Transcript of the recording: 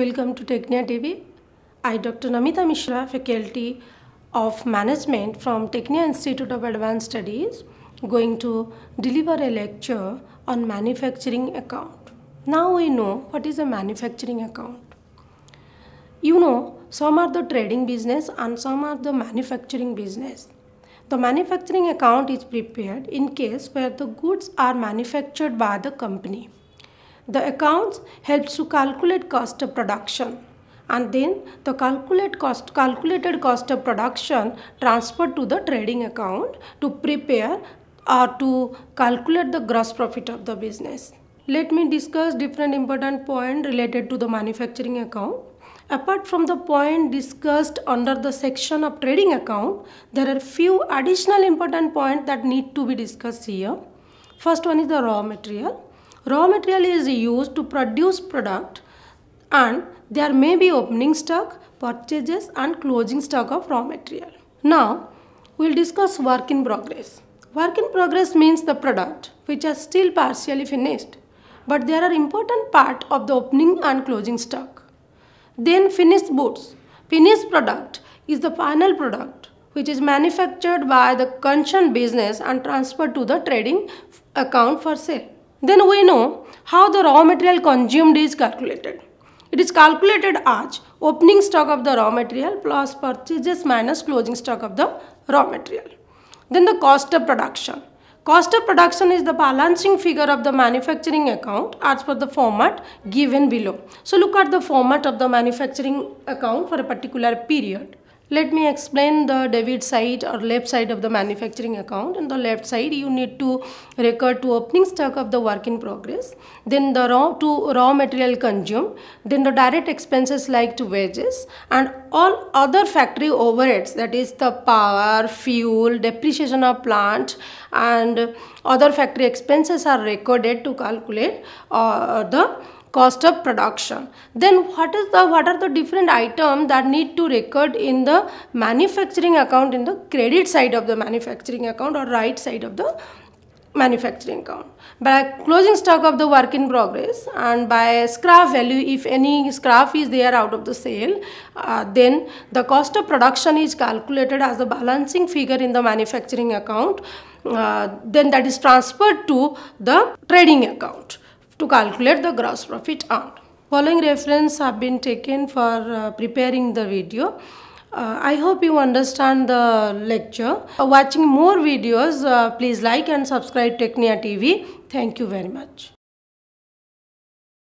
Welcome to Technia TV. I, Dr. Namita Mishra, Faculty of Management from Technia Institute of Advanced Studies, going to deliver a lecture on manufacturing account. Now we know what is a manufacturing account. You know, some are the trading business and some are the manufacturing business. The manufacturing account is prepared in case where the goods are manufactured by the company the accounts helps to calculate cost of production and then the calculate cost, calculated cost of production transferred to the trading account to prepare or to calculate the gross profit of the business. Let me discuss different important point related to the manufacturing account. Apart from the point discussed under the section of trading account, there are few additional important points that need to be discussed here. First one is the raw material. Raw material is used to produce product and there may be opening stock, purchases and closing stock of raw material. Now, we will discuss work in progress. Work in progress means the product which are still partially finished but there are important part of the opening and closing stock. Then finished goods. Finished product is the final product which is manufactured by the concerned business and transferred to the trading account for sale. Then we know how the raw material consumed is calculated. It is calculated as opening stock of the raw material plus purchases minus closing stock of the raw material. Then the cost of production. Cost of production is the balancing figure of the manufacturing account as per the format given below. So look at the format of the manufacturing account for a particular period. Let me explain the debit side or left side of the manufacturing account. In the left side, you need to record to opening stock of the work in progress, then the raw to raw material consumed, then the direct expenses like to wages and all other factory overheads that is the power, fuel, depreciation of plant and other factory expenses are recorded to calculate uh, the cost of production then what is the what are the different items that need to record in the manufacturing account in the credit side of the manufacturing account or right side of the manufacturing account by closing stock of the work in progress and by scrap value if any scrap is there out of the sale uh, then the cost of production is calculated as a balancing figure in the manufacturing account uh, then that is transferred to the trading account to calculate the gross profit earned. Following reference have been taken for uh, preparing the video. Uh, I hope you understand the lecture. watching more videos, uh, please like and subscribe Technia TV. Thank you very much.